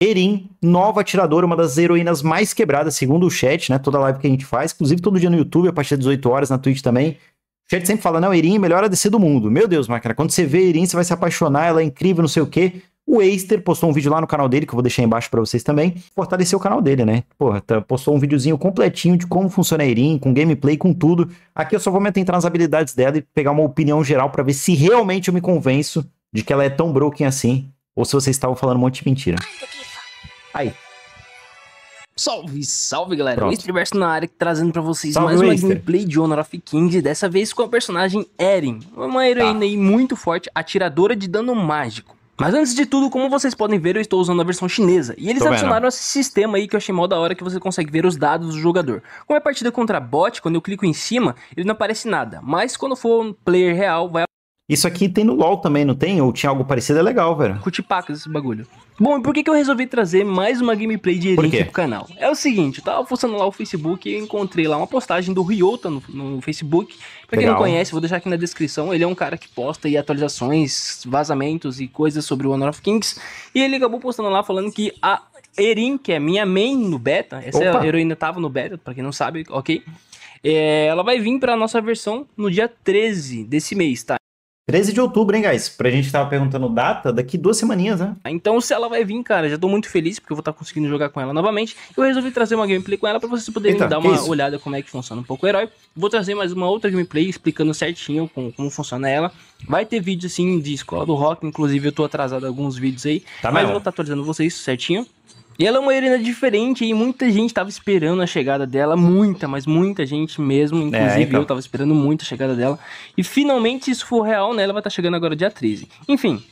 Erin, nova atiradora, uma das heroínas mais quebradas, segundo o chat, né? Toda live que a gente faz, inclusive todo dia no YouTube, a partir das 18 horas, na Twitch também. O chat sempre fala, não, Erin, melhor a descer do mundo. Meu Deus, Macara, quando você vê Erin, você vai se apaixonar, ela é incrível, não sei o quê. O Aster postou um vídeo lá no canal dele, que eu vou deixar embaixo para vocês também. Fortaleceu o canal dele, né? Porra, tá, postou um videozinho completinho de como funciona a Erin, com gameplay, com tudo. Aqui eu só vou me atentar nas habilidades dela e pegar uma opinião geral para ver se realmente eu me convenço de que ela é tão broken assim, ou se vocês estavam falando um monte de mentira. Aí. Salve, salve galera, Pronto. o Streverso na área trazendo para vocês salve, mais uma gameplay de Honor of Kings, dessa vez com a personagem Eren, uma heroína tá. muito forte, atiradora de dano mágico. Mas antes de tudo, como vocês podem ver, eu estou usando a versão chinesa. E eles Tô adicionaram vendo. esse sistema aí que eu achei mó da hora que você consegue ver os dados do jogador. Como é partida contra bot, quando eu clico em cima, ele não aparece nada. Mas quando for um player real, vai isso aqui tem no LoL também, não tem? Ou tinha algo parecido? É legal, velho. Curti pacas esse bagulho. Bom, e por que, que eu resolvi trazer mais uma gameplay de Elite pro canal? É o seguinte, eu tava forçando lá o Facebook e encontrei lá uma postagem do Ryota no, no Facebook. Pra quem não conhece, vou deixar aqui na descrição. Ele é um cara que posta aí atualizações, vazamentos e coisas sobre o Honor of Kings. E ele acabou postando lá falando que a Erin, que é minha main no beta, essa é Opa. heroína tava no beta, pra quem não sabe, ok? É, ela vai vir pra nossa versão no dia 13 desse mês, tá? 13 de outubro, hein, guys? Pra gente tava perguntando data, daqui duas semaninhas, né? Ah, então, se ela vai vir, cara, já tô muito feliz porque eu vou estar tá conseguindo jogar com ela novamente. Eu resolvi trazer uma gameplay com ela pra vocês poderem dar uma isso? olhada como é que funciona um pouco o herói. Vou trazer mais uma outra gameplay explicando certinho como, como funciona ela. Vai ter vídeo, assim de Escola do Rock, inclusive eu tô atrasado alguns vídeos aí. Tá mas mesmo. eu vou estar tá atualizando vocês certinho. E ela é uma heroína diferente e muita gente tava esperando a chegada dela, muita, mas muita gente mesmo, é, inclusive é, então. eu tava esperando muito a chegada dela. E finalmente isso for real, né? Ela vai estar tá chegando agora de atriz. Enfim,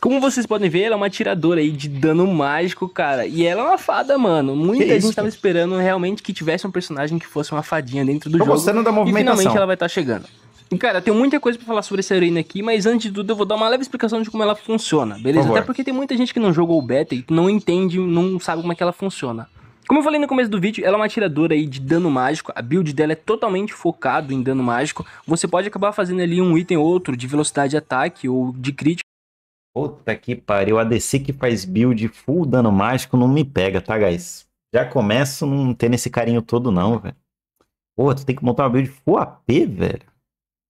como vocês podem ver, ela é uma tiradora aí de dano mágico, cara. E ela é uma fada, mano. Muita que gente isso, tava esperando realmente que tivesse um personagem que fosse uma fadinha dentro do Tô jogo. Gostando da movimentação. E finalmente ela vai estar tá chegando. Cara, tem muita coisa para falar sobre essa arena aqui, mas antes de tudo eu vou dar uma leve explicação de como ela funciona, beleza? Até porque tem muita gente que não jogou o beta e não entende, não sabe como é que ela funciona. Como eu falei no começo do vídeo, ela é uma atiradora aí de dano mágico, a build dela é totalmente focado em dano mágico, você pode acabar fazendo ali um item ou outro de velocidade de ataque ou de crítico. Puta que pariu, a DC que faz build full dano mágico não me pega, tá guys? Já começo não tendo esse carinho todo não, velho. Pô, tu tem que montar uma build full AP, velho.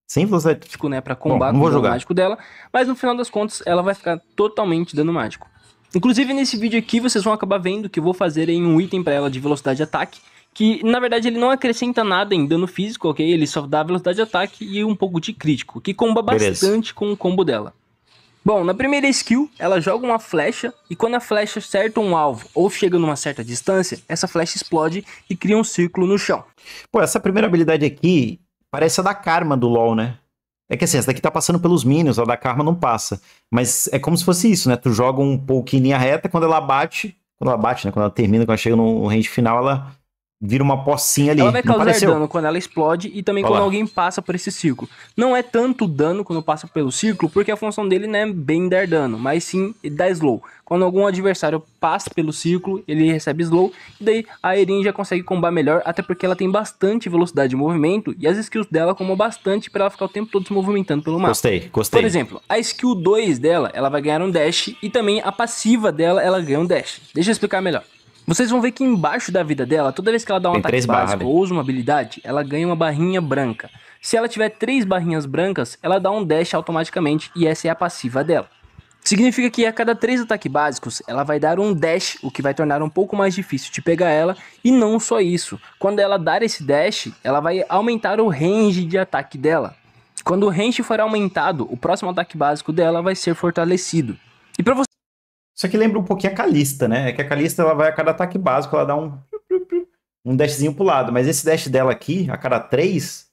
Sem velocidade né? Pra combater Bom, o dano mágico dela. Mas no final das contas, ela vai ficar totalmente dano mágico. Inclusive, nesse vídeo aqui, vocês vão acabar vendo que eu vou fazer em um item para ela de velocidade de ataque. Que, na verdade, ele não acrescenta nada em dano físico, ok? Ele só dá velocidade de ataque e um pouco de crítico. Que comba Beleza. bastante com o combo dela. Bom, na primeira skill, ela joga uma flecha e quando a flecha acerta um alvo ou chega numa certa distância, essa flecha explode e cria um círculo no chão. Pô, essa primeira habilidade aqui, Parece a da Karma do LoL, né? É que assim, essa daqui tá passando pelos minions, a da Karma não passa. Mas é como se fosse isso, né? Tu joga um pouquinho em linha reta, quando ela bate. Quando ela bate, né? Quando ela termina, quando ela chega no range final, ela vira uma pocinha ali. Ela vai causar apareceu. dano quando ela explode e também Olá. quando alguém passa por esse círculo. Não é tanto dano quando passa pelo círculo, porque a função dele não é bem dar dano, mas sim dar slow. Quando algum adversário passa pelo círculo, ele recebe slow, e daí a Erin já consegue combar melhor, até porque ela tem bastante velocidade de movimento, e as skills dela combam bastante para ela ficar o tempo todo se movimentando pelo mapa. Gostei, gostei. Por exemplo, a skill 2 dela, ela vai ganhar um dash, e também a passiva dela, ela ganha um dash. Deixa eu explicar melhor. Vocês vão ver que embaixo da vida dela, toda vez que ela dá um Tem ataque básico barra, né? ou usa uma habilidade, ela ganha uma barrinha branca. Se ela tiver três barrinhas brancas, ela dá um dash automaticamente e essa é a passiva dela. Significa que a cada três ataques básicos, ela vai dar um dash, o que vai tornar um pouco mais difícil de pegar ela. E não só isso, quando ela dar esse dash, ela vai aumentar o range de ataque dela. Quando o range for aumentado, o próximo ataque básico dela vai ser fortalecido. E para você isso aqui lembra um pouquinho a Calista, né? É que a Calista ela vai a cada ataque básico, ela dá um, um dashzinho pro lado. Mas esse dash dela aqui, a cada 3,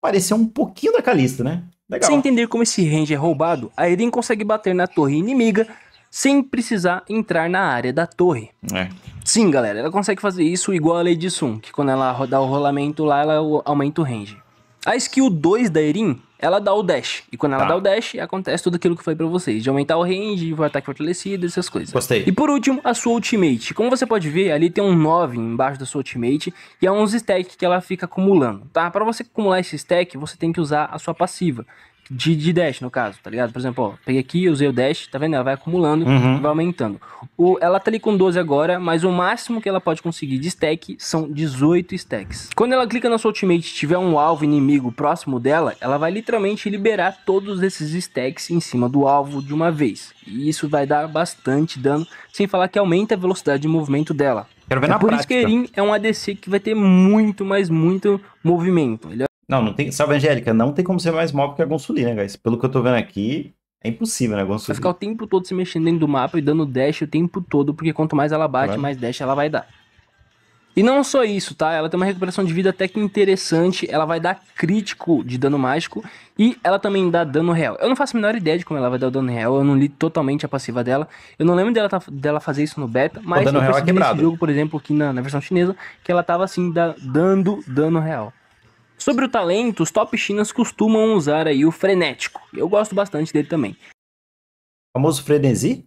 pareceu um pouquinho da Calista, né? Legal. Sem entender como esse range é roubado, a Eren consegue bater na torre inimiga sem precisar entrar na área da torre. É. Sim, galera, ela consegue fazer isso igual a Lady Sun, que quando ela dá o rolamento lá, ela aumenta o range. A skill 2 da Erin ela dá o dash. E quando ela tá. dá o dash, acontece tudo aquilo que foi para pra vocês. De aumentar o range, o ataque fortalecido, essas coisas. Gostei. E por último, a sua ultimate. Como você pode ver, ali tem um 9 embaixo da sua ultimate. E há é uns stacks que ela fica acumulando, tá? Para você acumular esse stack, você tem que usar a sua passiva de, de dash, no caso, tá ligado? Por exemplo, ó, peguei aqui, usei o dash, tá vendo? Ela vai acumulando, uhum. vai aumentando. O, ela tá ali com 12 agora, mas o máximo que ela pode conseguir de stack são 18 stacks. Quando ela clica na sua ultimate e tiver um alvo inimigo próximo dela, ela vai literalmente liberar todos esses stacks em cima do alvo de uma vez. E isso vai dar bastante dano, sem falar que aumenta a velocidade de movimento dela. Quero ver é na por prática. isso que Erin é um ADC que vai ter muito, mas muito movimento. Ele não, não tem. Salve, Angélica, não tem como ser mais móvel que a Gonsuli, né, guys? Pelo que eu tô vendo aqui, é impossível, né, Gonsuli? Vai ficar o tempo todo se mexendo dentro do mapa e dando dash o tempo todo, porque quanto mais ela bate, claro. mais dash ela vai dar. E não só isso, tá? Ela tem uma recuperação de vida até que interessante. Ela vai dar crítico de dano mágico e ela também dá dano real. Eu não faço a menor ideia de como ela vai dar o dano real. Eu não li totalmente a passiva dela. Eu não lembro dela, tá, dela fazer isso no beta, então, mas o dano eu real é quebrado. nesse jogo, por exemplo, aqui na, na versão chinesa, que ela tava assim, da, dando dano real. Sobre o talento, os top chinas costumam usar aí o frenético. Eu gosto bastante dele também. O famoso frenesi?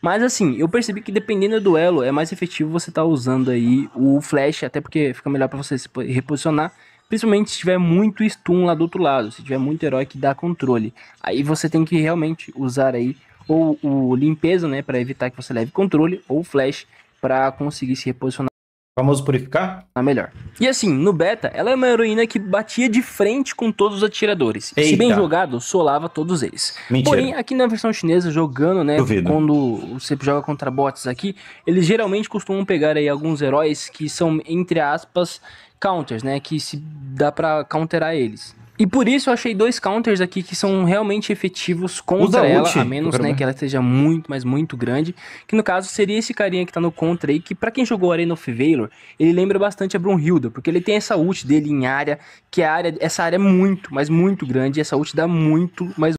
Mas assim, eu percebi que dependendo do duelo, é mais efetivo você estar tá usando aí o flash, até porque fica melhor para você se reposicionar. Principalmente se tiver muito stun lá do outro lado, se tiver muito herói que dá controle. Aí você tem que realmente usar aí ou o limpeza, né, para evitar que você leve controle, ou flash para conseguir se reposicionar famoso purificar? A melhor. E assim, no beta, ela é uma heroína que batia de frente com todos os atiradores. Eita. se bem jogado, solava todos eles. Mentira. Porém, aqui na versão chinesa, jogando, né? Duvido. Quando você joga contra bots aqui, eles geralmente costumam pegar aí alguns heróis que são, entre aspas, counters, né? Que se dá para counterar eles. E por isso eu achei dois counters aqui que são realmente efetivos contra ela, ult, a menos né, que ela seja muito, mas muito grande. Que no caso seria esse carinha que tá no contra aí, que para quem jogou Arena of Valor, ele lembra bastante a Brunhilda, porque ele tem essa ult dele em área, que é a área, essa área é muito, mas muito grande, e essa ult dá muito, mas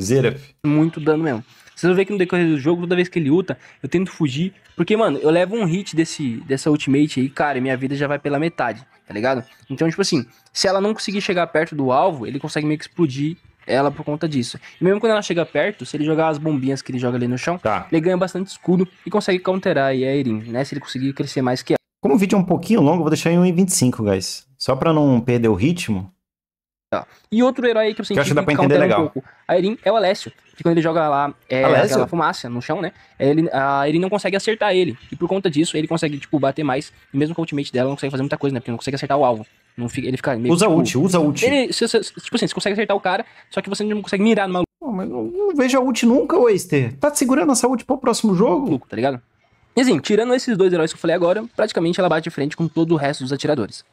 Zeref. Muito dano mesmo. Vocês vão ver que no decorrer do jogo, toda vez que ele luta, eu tento fugir. Porque, mano, eu levo um hit desse, dessa ultimate aí, cara, e minha vida já vai pela metade, tá ligado? Então, tipo assim, se ela não conseguir chegar perto do alvo, ele consegue meio que explodir ela por conta disso. E mesmo quando ela chega perto, se ele jogar as bombinhas que ele joga ali no chão, tá. ele ganha bastante escudo e consegue counterar aí a Erin, né? Se ele conseguir crescer mais que ela. Como o vídeo é um pouquinho longo, eu vou deixar em 1,25, guys. Só pra não perder o ritmo, Tá. E outro herói que eu senti que, que legal. um pouco. A Erin é o Alessio, que quando ele joga lá é, ah, Alessio? aquela fumaça no chão, né? Ele, a Erin não consegue acertar ele. E por conta disso, ele consegue, tipo, bater mais. E mesmo com o ultimate dela, não consegue fazer muita coisa, né? Porque não consegue acertar o alvo. Não fica, ele fica meio, Usa tipo, ult, usa ult. Ele, se, se, tipo assim, você consegue acertar o cara, só que você não consegue mirar no maluco. Não, mas eu não vejo a ult nunca, Waster. Tá segurando essa ult pro próximo jogo? Tá ligado? E assim, tirando esses dois heróis que eu falei agora, praticamente ela bate de frente com todo o resto dos atiradores.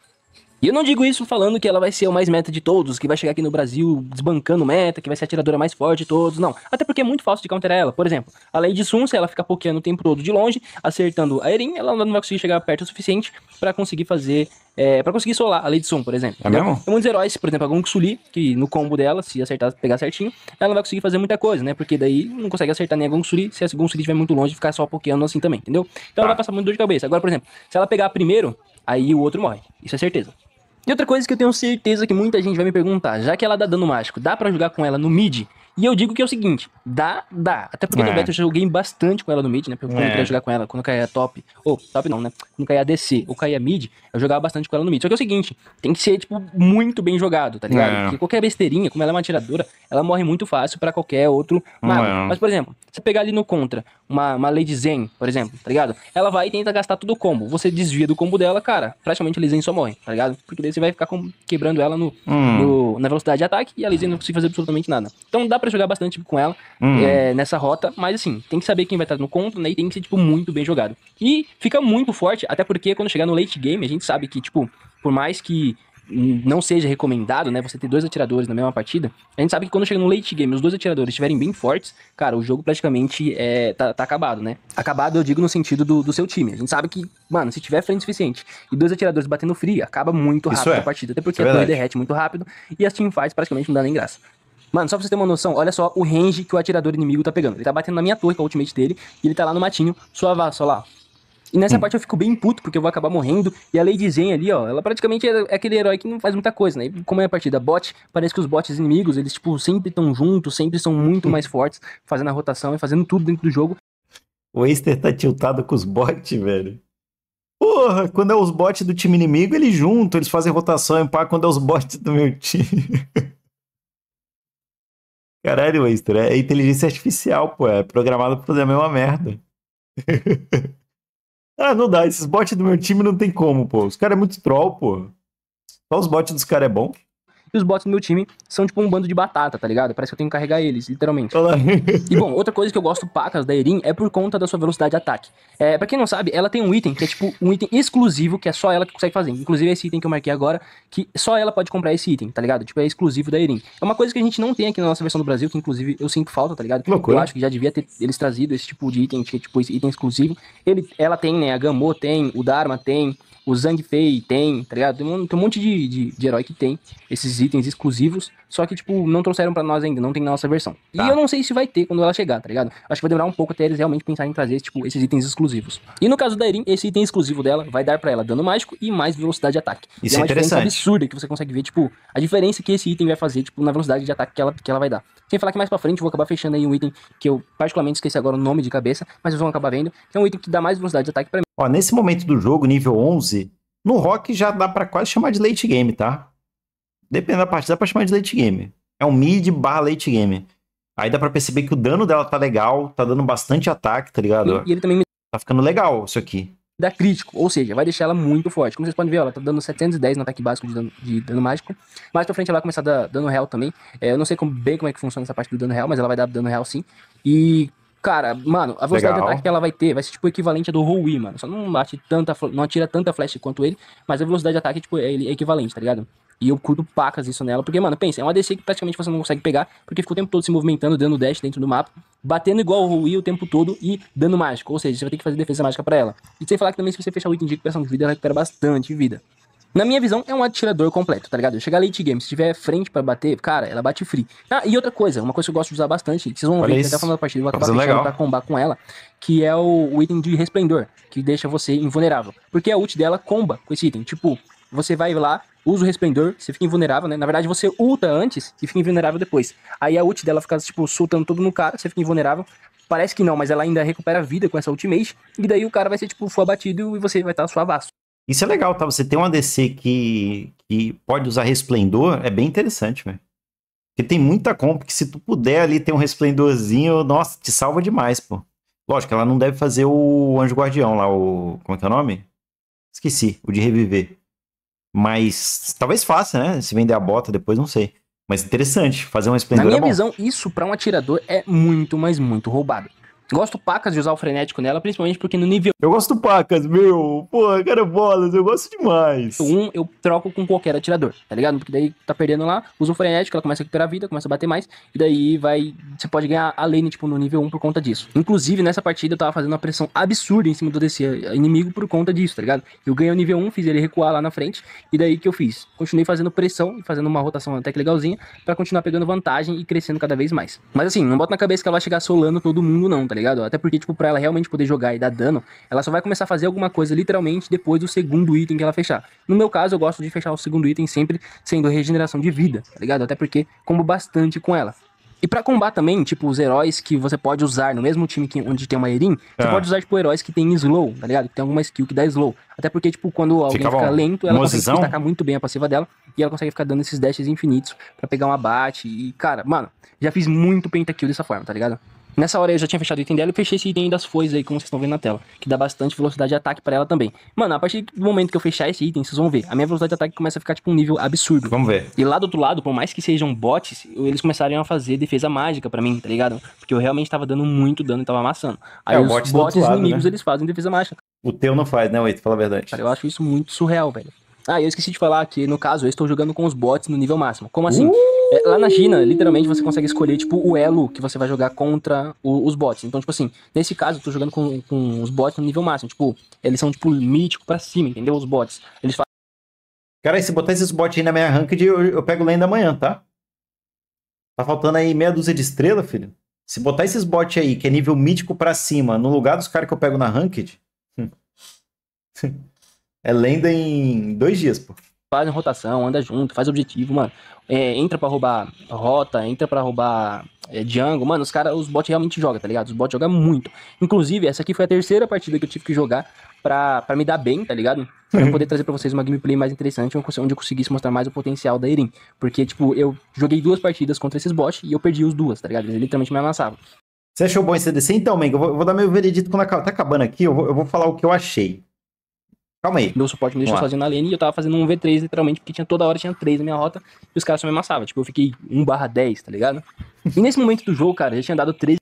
E eu não digo isso falando que ela vai ser o mais meta de todos, que vai chegar aqui no Brasil desbancando meta, que vai ser a atiradora mais forte de todos, não. Até porque é muito fácil de counterar ela. Por exemplo, a Lady Sun, se ela ficar pokeando o tempo todo de longe, acertando a Erin, ela não vai conseguir chegar perto o suficiente para conseguir fazer. É, para conseguir solar a Lady Sun, por exemplo. É mesmo? Tem muitos heróis, por exemplo, a Gong Suli, que no combo dela, se acertar, pegar certinho, ela não vai conseguir fazer muita coisa, né? Porque daí não consegue acertar nem a Gong Suli se a Gong Suli estiver muito longe e ficar só pokeando assim também, entendeu? Então tá. ela vai passar muito dor de cabeça. Agora, por exemplo, se ela pegar primeiro, aí o outro morre. Isso é certeza. E outra coisa que eu tenho certeza que muita gente vai me perguntar, já que ela dá tá dano mágico, dá para jogar com ela no mid? E eu digo que é o seguinte: dá, dá. Até porque é. no eu joguei bastante com ela no mid, né? Porque quando é. eu queria é. jogar com ela, quando caía top. Ou, top não, né? Quando caía DC ou caía mid, eu jogava bastante com ela no mid. Só que é o seguinte: tem que ser, tipo, muito bem jogado, tá ligado? É. Porque qualquer besteirinha, como ela é uma atiradora, ela morre muito fácil para qualquer outro mago. É. Mas, por exemplo, você pegar ali no contra uma, uma Lady Zen, por exemplo, tá ligado? Ela vai e tenta gastar todo o combo. Você desvia do combo dela, cara, praticamente a Lady Zen só morre, tá ligado? Porque daí você vai ficar com, quebrando ela no, hum. no na velocidade de ataque e a Lady Zen não consegue fazer absolutamente nada. Então dá pra para jogar bastante com ela hum. é, nessa rota, mas assim, tem que saber quem vai estar no conto, né? E tem que ser, tipo, muito bem jogado. E fica muito forte, até porque quando chegar no late game, a gente sabe que, tipo, por mais que não seja recomendado, né? Você ter dois atiradores na mesma partida. A gente sabe que quando chega no late game, os dois atiradores estiverem bem fortes, cara, o jogo praticamente é, tá, tá, acabado, né? Acabado, eu digo no sentido do, do, seu time. A gente sabe que, mano, se tiver frente suficiente e dois atiradores batendo frio, acaba muito rápido a é. partida. Até porque Isso é a torre derrete muito rápido e as teamfights praticamente não dá nem graça. Mano, só pra você ter uma noção, olha só o range que o atirador inimigo tá pegando. Ele tá batendo na minha torre com é a ultimate dele e ele tá lá no matinho, suavaço, só lá. E nessa hum. parte eu fico bem puto, porque eu vou acabar morrendo. E a Lady Zen ali, ó, ela praticamente é, é aquele herói que não faz muita coisa, né? E como é a partida bot, parece que os bots inimigos, eles, tipo, sempre estão juntos, sempre são muito mais fortes, fazendo a rotação e fazendo tudo dentro do jogo. O Aster tá tiltado com os bots, velho. Porra, quando é os bots do time inimigo, eles juntam, eles fazem rotação e pá, quando é os bots do meu time. Caralho, Waster, é inteligência artificial, pô. É programado pra fazer a mesma merda. ah, não dá. Esses bots do meu time não tem como, pô. Os caras é muito troll, pô. Só os bots dos caras é bom. E os bots do meu time são tipo um bando de batata, tá ligado? Parece que eu tenho que carregar eles, literalmente. Olá. e bom, outra coisa que eu gosto pacas da Erin é por conta da sua velocidade de ataque. É, pra quem não sabe, ela tem um item que é tipo um item exclusivo, que é só ela que consegue fazer. Inclusive é esse item que eu marquei agora, que só ela pode comprar esse item, tá ligado? Tipo, é exclusivo da Erin. É uma coisa que a gente não tem aqui na nossa versão do Brasil, que inclusive eu sinto falta, tá ligado? Loucura. Eu acho que já devia ter eles trazido esse tipo de item, que é tipo esse item exclusivo. Ele, ela tem, né? A Gamô tem, o Dharma tem, o Zhang Fei tem, tá ligado? Tem um, tem um monte de, de, de herói que tem esses itens exclusivos. Só que, tipo, não trouxeram para nós ainda, não tem na nossa versão. Tá. E eu não sei se vai ter quando ela chegar, tá ligado? Acho que vai demorar um pouco até eles realmente pensarem em trazer tipo, esses itens exclusivos. E no caso da Erin, esse item exclusivo dela vai dar para ela dano mágico e mais velocidade de ataque. Isso e é, é uma diferença absurda que você consegue ver, tipo, a diferença que esse item vai fazer, tipo, na velocidade de ataque que ela, que ela vai dar. Sem falar que mais pra frente eu vou acabar fechando aí um item que eu particularmente esqueci agora o nome de cabeça, mas vocês vão acabar vendo, que é um item que dá mais velocidade de ataque para mim. Ó, nesse momento do jogo, nível 11, no Rock já dá para quase chamar de late game, tá? Dependendo da partida, dá pra chamar de late game. É um mid barra late game. Aí dá pra perceber que o dano dela tá legal, tá dando bastante ataque, tá ligado? E ele também me... Tá ficando legal isso aqui. Dá crítico, ou seja, vai deixar ela muito forte. Como vocês podem ver, ela tá dando 710 no ataque básico de dano, de dano mágico. Mais pra frente ela vai começar a dar dano real também. É, eu não sei como, bem como é que funciona essa parte do dano real, mas ela vai dar dano real sim. E Cara, mano, a velocidade Legal. de ataque que ela vai ter vai ser tipo o equivalente a do Rui, mano. Só não bate tanta, não atira tanta flash quanto ele, mas a velocidade de ataque tipo, é, é equivalente, tá ligado? E eu curto pacas isso nela, porque, mano, pensa, é uma DC que praticamente você não consegue pegar, porque fica o tempo todo se movimentando, dando dash dentro do mapa, batendo igual o Wii o tempo todo e dando mágico. Ou seja, você vai ter que fazer defesa mágica para ela. E sem falar que também se você fechar o item de recuperação de vida, ela recupera bastante vida. Na minha visão, é um atirador completo, tá ligado? Chegar late game, se tiver frente para bater, cara, ela bate free. Ah, e outra coisa, uma coisa que eu gosto de usar bastante, que vocês vão Olha ver até a final da partida, eu vou tá acabar legal. pra combar com ela, que é o, o, item de resplendor, que deixa você invulnerável. Porque a ult dela comba com esse item. Tipo, você vai lá, usa o resplendor, você fica invulnerável, né? Na verdade, você ulta antes e fica invulnerável depois. Aí a ult dela fica, tipo, soltando todo no cara, você fica invulnerável. Parece que não, mas ela ainda recupera vida com essa ultimate. E daí o cara vai ser, tipo, full abatido e você vai estar tá suavaço. Isso é legal, tá? Você tem uma DC que, que pode usar resplendor, é bem interessante, velho. Porque tem muita comp que se tu puder ali ter um resplendorzinho, nossa, te salva demais, pô. Lógico, ela não deve fazer o Anjo Guardião lá, o... Como é que é o nome? Esqueci, o de reviver. Mas talvez faça, né? Se vender a bota depois, não sei. Mas interessante, fazer uma esplendor. Na é minha é visão, isso para um atirador é muito, mas muito roubado. Gosto pacas de usar o frenético nela, principalmente porque no nível. Eu gosto pacas, meu. Pô, cara, bolas, eu gosto demais. Um, eu troco com qualquer atirador, tá ligado? Porque daí tá perdendo lá, usa o frenético, ela começa a recuperar a vida, começa a bater mais, e daí vai. Você pode ganhar a lane, tipo, no nível 1 por conta disso. Inclusive, nessa partida eu tava fazendo uma pressão absurda em cima do DC eh, inimigo por conta disso, tá ligado? Eu ganhei o nível 1, fiz ele recuar lá na frente, e daí que eu fiz? Continuei fazendo pressão e fazendo uma rotação até que legalzinha, pra continuar pegando vantagem e crescendo cada vez mais. Mas assim, não bota na cabeça que ela vai chegar solando todo mundo, não, tá tá ligado? Até porque, tipo, pra ela realmente poder jogar e dar dano, ela só vai começar a fazer alguma coisa literalmente depois do segundo item que ela fechar. No meu caso, eu gosto de fechar o segundo item sempre sendo regeneração de vida, tá ligado? Até porque combo bastante com ela. E para combar também, tipo, os heróis que você pode usar no mesmo time que, onde tem uma Erin, ah. você pode usar, tipo, heróis que tem slow, tá ligado? Que tem alguma skill que dá slow. Até porque, tipo, quando alguém fica, fica lento, ela mozizão. consegue destacar muito bem a passiva dela e ela consegue ficar dando esses dashes infinitos para pegar um abate. E, cara, mano, já fiz muito pentakill dessa forma, tá ligado? Nessa hora eu já tinha fechado o item dela e fechei esse item das folhas aí, como vocês estão vendo na tela. Que dá bastante velocidade de ataque pra ela também. Mano, a partir do momento que eu fechar esse item, vocês vão ver. A minha velocidade de ataque começa a ficar, tipo, um nível absurdo. Vamos ver. E lá do outro lado, por mais que sejam bots, eles começaram a fazer defesa mágica pra mim, tá ligado? Porque eu realmente tava dando muito dano e tava amassando. É, aí é, os bots, bots lado, inimigos, né? eles fazem defesa mágica. O teu não faz, né, Wait? Fala a verdade. Cara, eu acho isso muito surreal, velho. Ah, eu esqueci de falar que, no caso, eu estou jogando com os bots no nível máximo. Como assim? Uh! É, lá na China, literalmente, você consegue escolher, tipo, o elo que você vai jogar contra o, os bots. Então, tipo assim, nesse caso, eu estou jogando com, com os bots no nível máximo. Tipo, eles são, tipo, mítico pra cima, entendeu? Os bots. Eles fazem... Cara, se botar esses bots aí na minha ranked, eu, eu pego lane da manhã, tá? Tá faltando aí meia dúzia de estrela, filho. Se botar esses bots aí, que é nível mítico pra cima, no lugar dos caras que eu pego na ranked... Hum. É lenda em dois dias, pô. Faz rotação, anda junto, faz objetivo, mano. É, entra pra roubar rota, entra pra roubar é, Mano, os caras, os bots realmente jogam, tá ligado? Os bots jogam muito. Inclusive, essa aqui foi a terceira partida que eu tive que jogar pra, pra me dar bem, tá ligado? Pra eu poder trazer pra vocês uma gameplay mais interessante, onde eu conseguisse mostrar mais o potencial da Erin. Porque, tipo, eu joguei duas partidas contra esses bots e eu perdi os duas, tá ligado? Eles literalmente me amassavam. Você achou bom esse CDC? Então, Mengo, eu, vou, dar meu veredito quando tá acabando aqui, eu vou, eu vou falar o que eu achei. Calma aí. Meu suporte me deixou sozinho na lane e eu tava fazendo um V3, literalmente, porque tinha toda hora tinha 3 na minha rota e os caras só me amassavam. Tipo, eu fiquei 1 barra 10, tá ligado? E nesse momento do jogo, cara, já tinha dado 3.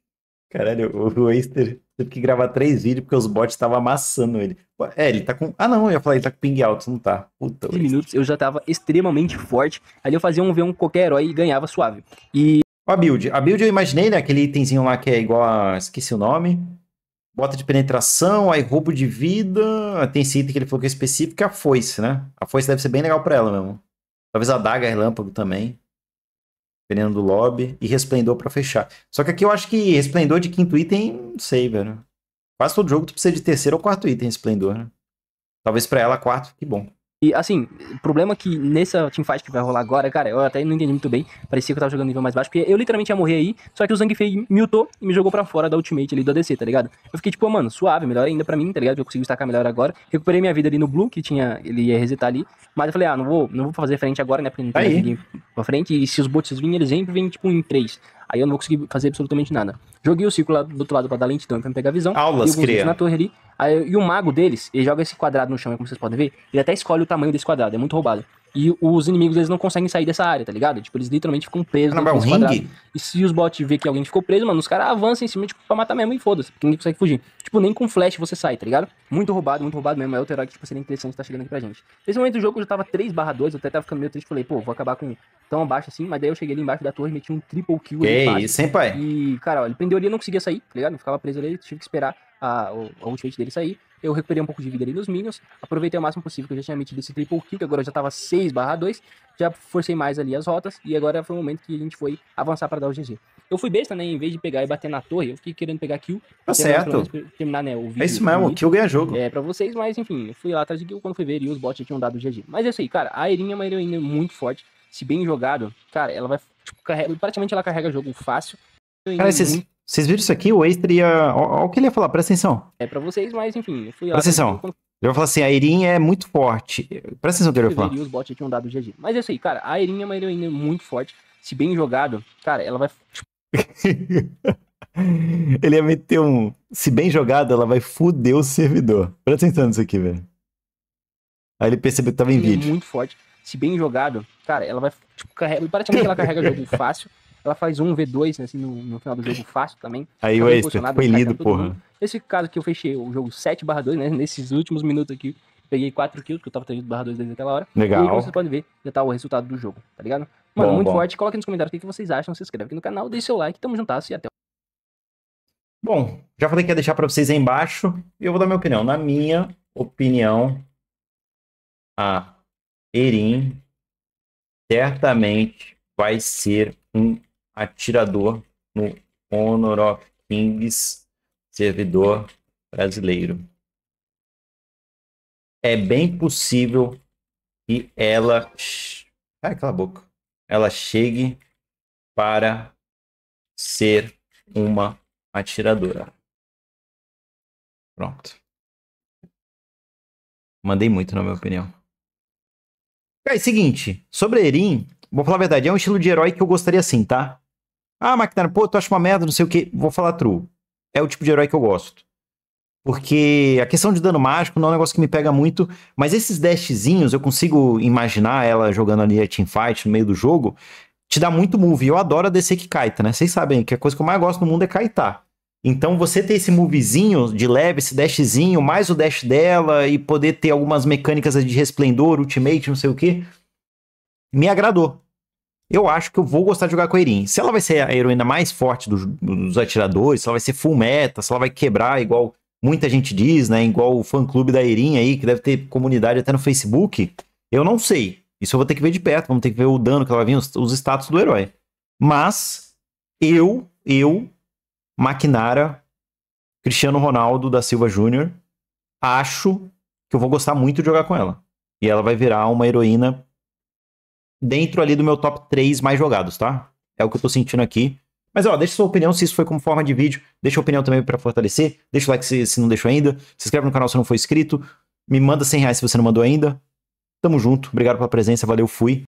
Caralho, o Easter teve que gravar três vídeos porque os bots estavam amassando ele. É, ele tá com. Ah, não, eu ia falar, ele tá com ping alto, não tá. Puta. minutos eu já tava extremamente forte. Ali eu fazia um V1 qualquer herói e ganhava suave. E. A build. A build eu imaginei, né? Aquele itemzinho lá que é igual a. Esqueci o nome bota de penetração, aí roubo de vida. Tem esse item que ele falou que é específico, que é a foice, né? A foice deve ser bem legal pra ela mesmo. Talvez a daga relâmpago também. Veneno do lobby. E resplendor para fechar. Só que aqui eu acho que resplendor de quinto item, não sei, velho. Quase todo jogo tu precisa de terceiro ou quarto item resplendor, né? Talvez pra ela quarto, que bom. E assim, o problema é que nessa teamfight que vai rolar agora, cara, eu até não entendi muito bem. Parecia que eu tava jogando nível mais baixo, porque eu literalmente ia morrer aí, só que o Zangfei mutou e me jogou pra fora da ultimate ali do ADC, tá ligado? Eu fiquei tipo, ah, mano, suave, melhor ainda pra mim, tá ligado? Eu consigo destacar melhor agora. Recuperei minha vida ali no Blue, que tinha. Ele ia resetar ali. Mas eu falei, ah, não vou, não vou fazer frente agora, né? Porque não tem ninguém pra frente. E se os bots virem, eles sempre vêm, tipo, em três. Aí eu não consegui fazer absolutamente nada. Joguei o círculo lá do outro lado pra dar lentidão pra pegar a visão. Aulas, cria. na torre ali. Aí, e o mago deles, ele joga esse quadrado no chão, como vocês podem ver. Ele até escolhe o tamanho desse quadrado, é muito roubado. E os inimigos, eles não conseguem sair dessa área, tá ligado? Tipo, eles literalmente ficam presos. Caramba, é um ringue? E se os bots vê que alguém ficou preso, mano, os caras avançam em cima, tipo, pra matar mesmo e foda-se, porque ninguém consegue fugir. Tipo, nem com flash você sai, tá ligado? Muito roubado, muito roubado mesmo. É o terror que, tipo, seria interessante tá chegando aqui pra gente. Nesse momento do jogo, eu já tava 3 barra 2, eu até tava ficando meio triste, falei, pô, vou acabar com tão abaixo assim, mas daí eu cheguei ali embaixo da torre e meti um triple kill. Que ali isso, hein, pai? E, cara, ó, ele prendeu ali, e não conseguia sair, tá ligado? não ficava preso ali, tive que esperar a, o a ultimate dele sair eu recuperei um pouco de vida ali nos minions, aproveitei o máximo possível que eu já tinha metido esse triple kill, que agora já tava 6 barra 2, já forcei mais ali as rotas, e agora foi o momento que a gente foi avançar para dar o GG. Eu fui besta, né, em vez de pegar e bater na torre, eu fiquei querendo pegar kill. Tá certo. Terminar, né, o vídeo. É isso mesmo, o kill ganha jogo. É, pra vocês, mas enfim, eu fui lá atrás de kill quando fui ver, e os bots já tinham dado o GG. Mas é isso aí, cara, a Erinha é uma heroína muito forte, se bem jogado, cara, ela vai, tipo, carrega, praticamente ela carrega jogo fácil. Cara, esses, vocês viram isso aqui? O Ace ia. Olha o que ele ia falar, presta atenção. É pra vocês, mas enfim. Eu fui presta atenção. Ele vai falar assim: a Erin é muito forte. Presta atenção no que ele ia falar. Os bots tinham dado GG. Mas é isso aí, cara. A Erin é uma heroína muito forte. Se bem jogado, cara, ela vai. ele ia meter um. Se bem jogado, ela vai fuder o servidor. Presta atenção nisso aqui, velho. Aí ele percebeu que tava em é vídeo. É muito forte. Se bem jogado, cara, ela vai. Tipo, carrega... Praticamente ela carrega jogo fácil. Ela faz um V2, né, assim, no, no, final do jogo fácil também. Aí o extra, foi lindo, tá porra. Esse caso que eu fechei o jogo 7 barra 2, né, nesses últimos minutos aqui, peguei 4 kills, que eu tava tendo barra 2 desde aquela hora. Legal. E como vocês podem ver, já tá o resultado do jogo, tá ligado? Mano, bom, muito bom. forte. Coloca nos comentários o que, vocês acham, se inscreve aqui no canal, deixe seu like, tamo juntas e até o Bom, já falei que ia deixar para vocês aí embaixo e eu vou dar minha opinião. Na minha opinião, a Erin certamente vai ser um atirador no Honor of Kings servidor brasileiro. É bem possível que ela. Ai, cala a boca. Ela chegue para ser uma atiradora. Pronto. Mandei muito, na minha opinião. É, é seguinte, sobre Erin, vou falar a verdade, é um estilo de herói que eu gostaria sim, tá? Ah, McNair, pô, tu acha uma merda, não sei o que. Vou falar true. É o tipo de herói que eu gosto. Porque a questão de dano mágico não é um negócio que me pega muito, mas esses dashzinhos, eu consigo imaginar ela jogando ali a teamfight no meio do jogo, te dá muito move. Eu adoro a DC que kaita, né? Vocês sabem que a coisa que eu mais gosto no mundo é kaitar. Então você ter esse movezinho de leve, esse dashzinho, mais o dash dela e poder ter algumas mecânicas de resplendor, ultimate, não sei o que, me agradou eu acho que eu vou gostar de jogar com a Erin. Se ela vai ser a heroína mais forte dos, dos atiradores, se ela vai ser full meta, se ela vai quebrar igual muita gente diz, né? Igual o fã-clube da Erin aí, que deve ter comunidade até no Facebook, eu não sei. Isso eu vou ter que ver de perto, vamos ter que ver o dano que ela vem, os, os status do herói. Mas eu, eu, Maquinara, Cristiano Ronaldo da Silva Júnior, acho que eu vou gostar muito de jogar com ela. E ela vai virar uma heroína dentro ali do meu top 3 mais jogados, tá? É o que eu tô sentindo aqui. Mas ó, deixa sua opinião se isso foi como forma de vídeo, deixa a opinião também para fortalecer, deixa o like se, se não deixou ainda, se inscreve no canal se não for inscrito, me manda 100 reais se você não mandou ainda. Tamo junto, obrigado pela presença, valeu, fui.